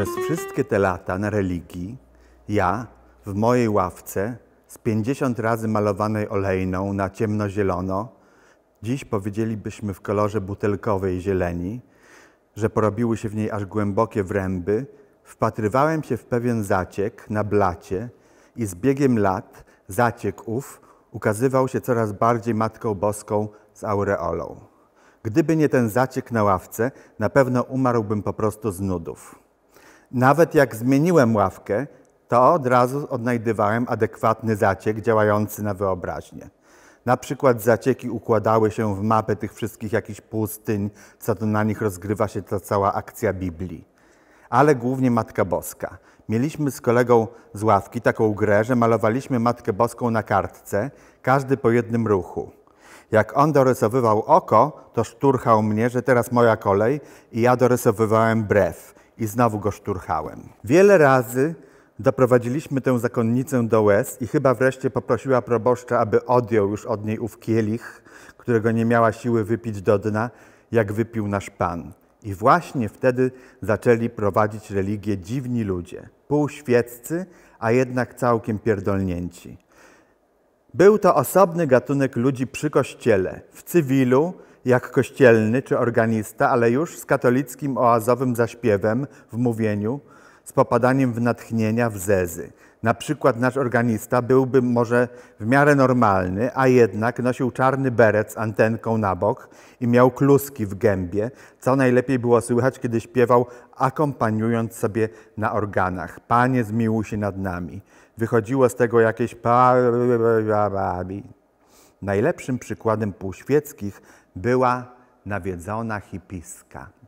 Przez wszystkie te lata na religii ja w mojej ławce z 50 razy malowanej olejną na ciemnozielono, dziś powiedzielibyśmy w kolorze butelkowej zieleni, że porobiły się w niej aż głębokie wręby, wpatrywałem się w pewien zaciek na blacie i z biegiem lat zaciek ów ukazywał się coraz bardziej Matką Boską z aureolą. Gdyby nie ten zaciek na ławce, na pewno umarłbym po prostu z nudów. Nawet jak zmieniłem ławkę, to od razu odnajdywałem adekwatny zaciek działający na wyobraźnię. Na przykład zacieki układały się w mapę tych wszystkich jakichś pustyń, co to na nich rozgrywa się ta cała akcja Biblii. Ale głównie Matka Boska. Mieliśmy z kolegą z ławki taką grę, że malowaliśmy Matkę Boską na kartce, każdy po jednym ruchu. Jak on dorysowywał oko, to szturchał mnie, że teraz moja kolej i ja dorysowywałem brew i znowu go szturchałem. Wiele razy doprowadziliśmy tę zakonnicę do łez i chyba wreszcie poprosiła proboszcza, aby odjął już od niej ów kielich, którego nie miała siły wypić do dna, jak wypił nasz Pan. I właśnie wtedy zaczęli prowadzić religię dziwni ludzie, półświeccy, a jednak całkiem pierdolnięci. Był to osobny gatunek ludzi przy kościele, w cywilu, jak kościelny czy organista, ale już z katolickim oazowym zaśpiewem w mówieniu, z popadaniem w natchnienia, w zezy. Na przykład nasz organista byłby może w miarę normalny, a jednak nosił czarny beret z antenką na bok i miał kluski w gębie, co najlepiej było słychać, kiedy śpiewał, akompaniując sobie na organach. Panie zmiłuj się nad nami. Wychodziło z tego jakieś... Pa... Najlepszym przykładem półświeckich była nawiedzona hipiska.